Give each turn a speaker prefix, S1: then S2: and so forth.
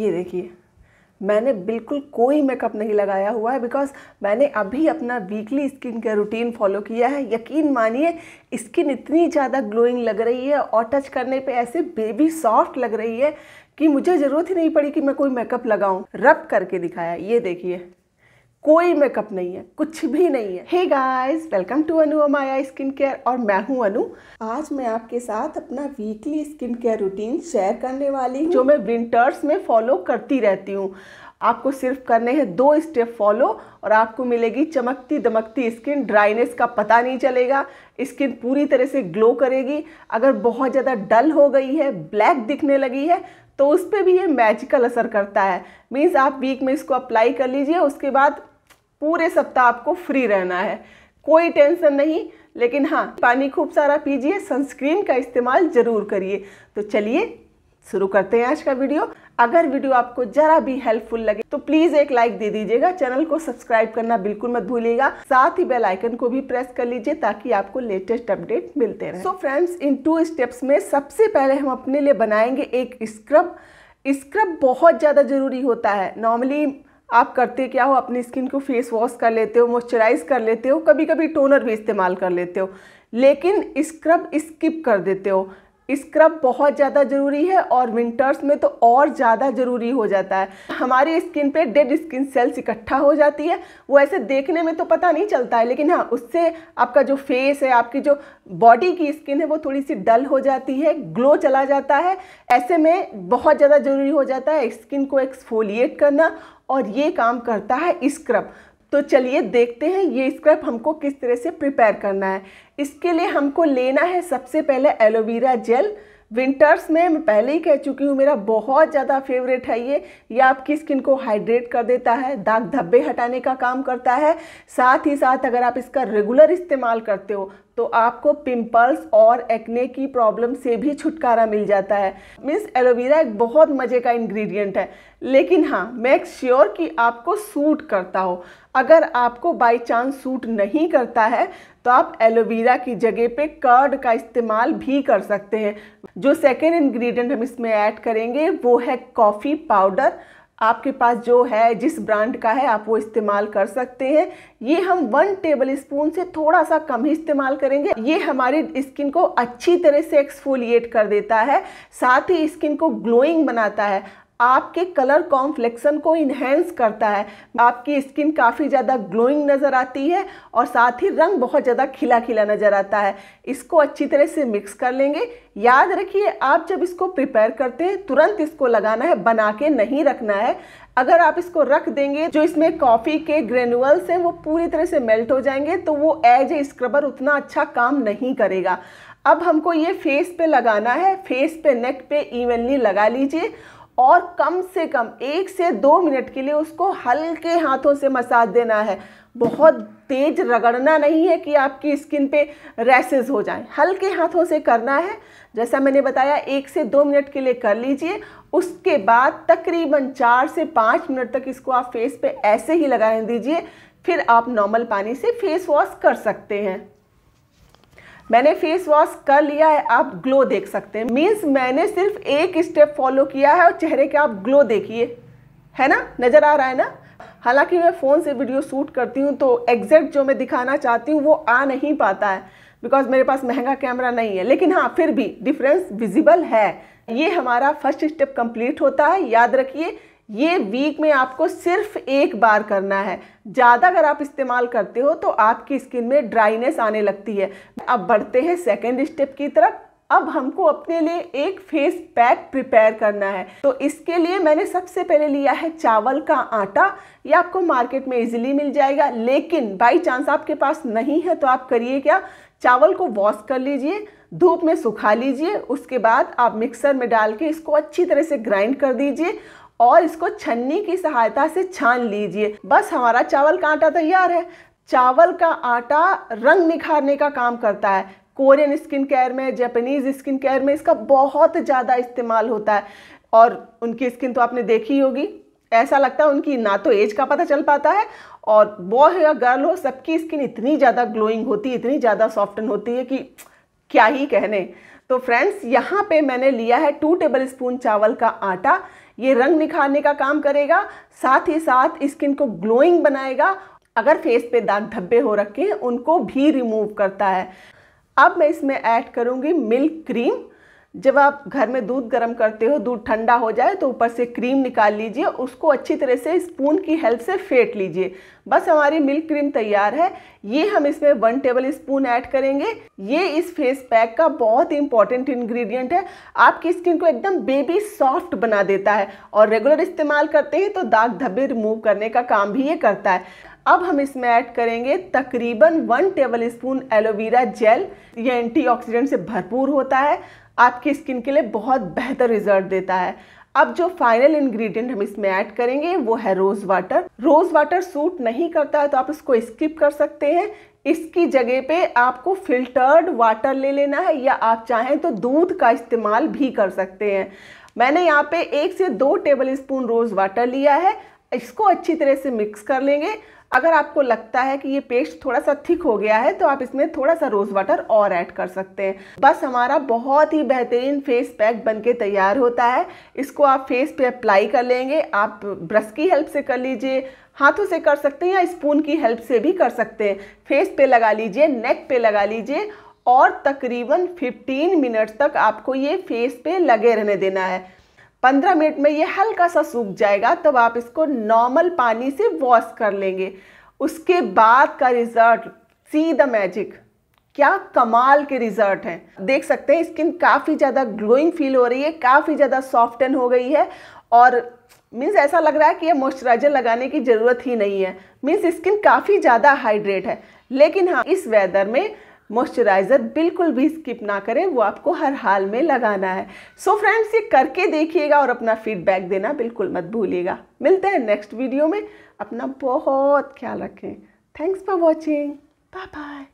S1: ये देखिए मैंने बिल्कुल कोई मेकअप नहीं लगाया हुआ है बिकॉज मैंने अभी अपना weekly skin care routine follow किया है यकीन मानिए स्किन इतनी ज़्यादा ग्लोइंग लग रही है और टच करने पे ऐसे बेबी सॉफ्ट लग रही है कि मुझे ज़रूरत ही नहीं पड़ी कि मैं कोई मेकअप लगाऊं रब करके दिखाया ये देखिए कोई मेकअप नहीं है कुछ भी नहीं है hey guys welcome to Anu Amaya skin care और मैं हूं अनु आज मैं आपके साथ अपना weekly skin care routine share करने वाली हूं जो मैं विंटर्स में फॉलो करती रहती हूं आपको सिर्फ करने हैं दो स्टेप फॉलो और आपको मिलेगी चमकती दमकती स्किन ड्राइनेस का पता नहीं चलेगा स्किन पूरी तरह से ग्लो करेगी अगर बहुत ज़्यादा डल हो गई है ब्लैक दिखने लगी है तो उस पर भी ये मैजिकल असर करता है मीन्स आप वीक में इसको अप्लाई कर लीजिए उसके बाद पूरे सप्ताह आपको फ्री रहना है कोई टेंशन नहीं लेकिन हाँ पानी खूब सारा पीजिए सनस्क्रीन का इस्तेमाल ज़रूर करिए तो चलिए शुरू करते हैं आज का वीडियो अगर वीडियो आपको जरा भी हेल्पफुल लगे तो प्लीज एक लाइक दे दीजिएगा चैनल को सब्सक्राइब करना बिल्कुल मत भूलिएगा साथ ही बेल आइकन को भी प्रेस कर लीजिए ताकि आपको लेटेस्ट अपडेट मिलते रहे so friends in two steps में सबसे पहले हम अपने लिए बनाएंगे एक स्क्रब स्क्रब बहुत ज़्यादा ज़रूरी होता है नॉर्मली आप करते क्या हो अपनी स्किन को फेस वॉश कर लेते हो मॉइस्चराइज कर लेते हो कभी कभी टोनर भी इस्तेमाल कर लेते हो लेकिन स्क्रब स्किप कर देते हो स्क्रब बहुत ज़्यादा ज़रूरी है और विंटर्स में तो और ज़्यादा ज़रूरी हो जाता है हमारी स्किन पे डेड स्किन सेल्स इकट्ठा हो जाती है वो ऐसे देखने में तो पता नहीं चलता है लेकिन हाँ उससे आपका जो फेस है आपकी जो बॉडी की स्किन है वो थोड़ी सी डल हो जाती है ग्लो चला जाता है ऐसे में बहुत ज़्यादा ज़रूरी हो जाता है स्किन को एक्सफोलिएट करना और ये काम करता है स्क्रब तो चलिए देखते हैं ये स्क्रब हमको किस तरह से प्रिपेयर करना है इसके लिए हमको लेना है सबसे पहले एलोवेरा जेल विंटर्स में मैं पहले ही कह चुकी हूँ मेरा बहुत ज़्यादा फेवरेट है ये ये आपकी स्किन को हाइड्रेट कर देता है दाग धब्बे हटाने का काम करता है साथ ही साथ अगर आप इसका रेगुलर इस्तेमाल करते हो तो आपको पिंपल्स और एक्ने की प्रॉब्लम से भी छुटकारा मिल जाता है मीन्स एलोवेरा एक बहुत मज़े का इंग्रेडिएंट है लेकिन हाँ मेक श्योर कि आपको सूट करता हो अगर आपको बाई चांस सूट नहीं करता है तो आप एलोवेरा की जगह पे कर्ड का इस्तेमाल भी कर सकते हैं जो सेकेंड इन्ग्रीडियंट हम इसमें ऐड करेंगे वो है कॉफ़ी पाउडर आपके पास जो है जिस ब्रांड का है आप वो इस्तेमाल कर सकते हैं ये हम वन टेबल स्पून से थोड़ा सा कम ही इस्तेमाल करेंगे ये हमारी स्किन को अच्छी तरह से एक्सफोलिएट कर देता है साथ ही स्किन को ग्लोइंग बनाता है आपके कलर कॉम्प्लेक्सन को इन्हेंस करता है आपकी स्किन काफ़ी ज़्यादा ग्लोइंग नज़र आती है और साथ ही रंग बहुत ज़्यादा खिला खिला नज़र आता है इसको अच्छी तरह से मिक्स कर लेंगे याद रखिए आप जब इसको प्रिपेयर करते हैं तुरंत इसको लगाना है बना के नहीं रखना है अगर आप इसको रख देंगे जो इसमें कॉफ़ी के ग्रेनुअल्स हैं वो पूरी तरह से मेल्ट हो जाएंगे तो वो एज ए स्क्रबर उतना अच्छा काम नहीं करेगा अब हमको ये फेस पे लगाना है फेस पे नेक पे इवनली लगा लीजिए और कम से कम एक से दो मिनट के लिए उसको हल्के हाथों से मसाज देना है बहुत तेज रगड़ना नहीं है कि आपकी स्किन पे रैसेस हो जाएं हल्के हाथों से करना है जैसा मैंने बताया एक से दो मिनट के लिए कर लीजिए उसके बाद तकरीबन चार से पाँच मिनट तक इसको आप फेस पे ऐसे ही लगाने दीजिए फिर आप नॉर्मल पानी से फेस वॉश कर सकते हैं मैंने फेस वॉश कर लिया है आप ग्लो देख सकते हैं मीन्स मैंने सिर्फ एक स्टेप फॉलो किया है और चेहरे के आप ग्लो देखिए है ना नज़र आ रहा है ना हालांकि मैं फ़ोन से वीडियो शूट करती हूँ तो एग्जैक्ट जो मैं दिखाना चाहती हूँ वो आ नहीं पाता है बिकॉज मेरे पास महंगा कैमरा नहीं है लेकिन हाँ फिर भी डिफरेंस विजिबल है ये हमारा फर्स्ट स्टेप कंप्लीट होता है याद रखिए ये वीक में आपको सिर्फ एक बार करना है ज़्यादा अगर आप इस्तेमाल करते हो तो आपकी स्किन में ड्राइनेस आने लगती है अब बढ़ते हैं सेकेंड स्टेप की तरफ अब हमको अपने लिए एक फेस पैक प्रिपेयर करना है तो इसके लिए मैंने सबसे पहले लिया है चावल का आटा ये आपको मार्केट में इजीली मिल जाएगा लेकिन बाई चांस आपके पास नहीं है तो आप करिए क्या चावल को वॉश कर लीजिए धूप में सुखा लीजिए उसके बाद आप मिक्सर में डाल के इसको अच्छी तरह से ग्राइंड कर दीजिए और इसको छन्नी की सहायता से छान लीजिए बस हमारा चावल का आटा तैयार है चावल का आटा रंग निखारने का काम करता है कोरियन स्किन केयर में जैपनीज स्किन केयर में इसका बहुत ज़्यादा इस्तेमाल होता है और उनकी स्किन तो आपने देखी होगी ऐसा लगता है उनकी ना तो एज का पता चल पाता है और बॉय हो या गर्ल हो सबकी स्किन इतनी ज़्यादा ग्लोइंग होती है इतनी ज़्यादा सॉफ्टन होती है कि क्या ही कहने तो फ्रेंड्स यहाँ पे मैंने लिया है टू टेबल स्पून चावल का आटा ये रंग निखारने का काम करेगा साथ ही साथ स्किन को ग्लोइंग बनाएगा अगर फेस पे दाग धब्बे हो रखे उनको भी रिमूव करता है अब मैं इसमें ऐड करूंगी मिल्क क्रीम जब आप घर में दूध गर्म करते हो दूध ठंडा हो जाए तो ऊपर से क्रीम निकाल लीजिए उसको अच्छी तरह से स्पून की हेल्प से फेंट लीजिए बस हमारी मिल्क क्रीम तैयार है ये हम इसमें वन टेबल स्पून ऐड करेंगे ये इस फेस पैक का बहुत ही इंपॉर्टेंट इन्ग्रीडियंट है आपकी स्किन को एकदम बेबी सॉफ्ट बना देता है और रेगुलर इस्तेमाल करते हैं तो दाग धब्बे रिमूव करने का काम भी ये करता है अब हम इसमें ऐड करेंगे तकरीबन one tablespoon aloe vera gel ये एंटीऑक्सीडेंट से भरपूर होता है आपकी स्किन के लिए बहुत बेहतर रिजल्ट देता है अब जो फाइनल इंग्रेडिएंट हम इसमें ऐड करेंगे वो है rose water rose water suit नहीं करता है तो आप इसको स्किप कर सकते हैं इसकी जगह पे आपको फिल्टर्ड वाटर ले लेना है या आप चाहें तो दूध का इस्तेमाल भी कर सकते हैं मैंने यहाँ पे एक से दो टेबल स्पून रोज़ वाटर लिया है इसको अच्छी तरह से मिक्स कर लेंगे अगर आपको लगता है कि ये पेस्ट थोड़ा सा थिक हो गया है तो आप इसमें थोड़ा सा रोज़ वाटर और ऐड कर सकते हैं बस हमारा बहुत ही बेहतरीन फेस पैक बनके तैयार होता है इसको आप फेस पे अप्लाई कर लेंगे आप ब्रश की हेल्प से कर लीजिए हाथों से कर सकते हैं या स्पून की हेल्प से भी कर सकते हैं फेस पे लगा लीजिए नेक पे लगा लीजिए और तकरीबन 15 मिनट तक आपको ये फेस पे लगे रहने देना है पंद्रह मिनट में ये हल्का सा सूख जाएगा तब आप इसको नॉर्मल पानी से वॉश कर लेंगे उसके बाद का रिज़ल्ट सी द मैजिक क्या कमाल के रिजल्ट हैं देख सकते हैं स्किन काफ़ी ज़्यादा ग्लोइंग फील हो रही है काफ़ी ज़्यादा सॉफ्टन हो गई है और मीन्स ऐसा लग रहा है कि यह मॉइस्चराइजर लगाने की ज़रूरत ही नहीं है मीन्स स्किन काफ़ी ज़्यादा हाइड्रेट है लेकिन हाँ इस वेदर में मॉइस्चराइज़र बिल्कुल भी स्किप ना करें वो आपको हर हाल में लगाना है सो so फ्रेंड्स ये करके देखिएगा और अपना फीडबैक देना बिल्कुल मत भूलिएगा मिलते हैं नेक्स्ट वीडियो में अपना बहुत ख्याल रखें thanks for watching bye bye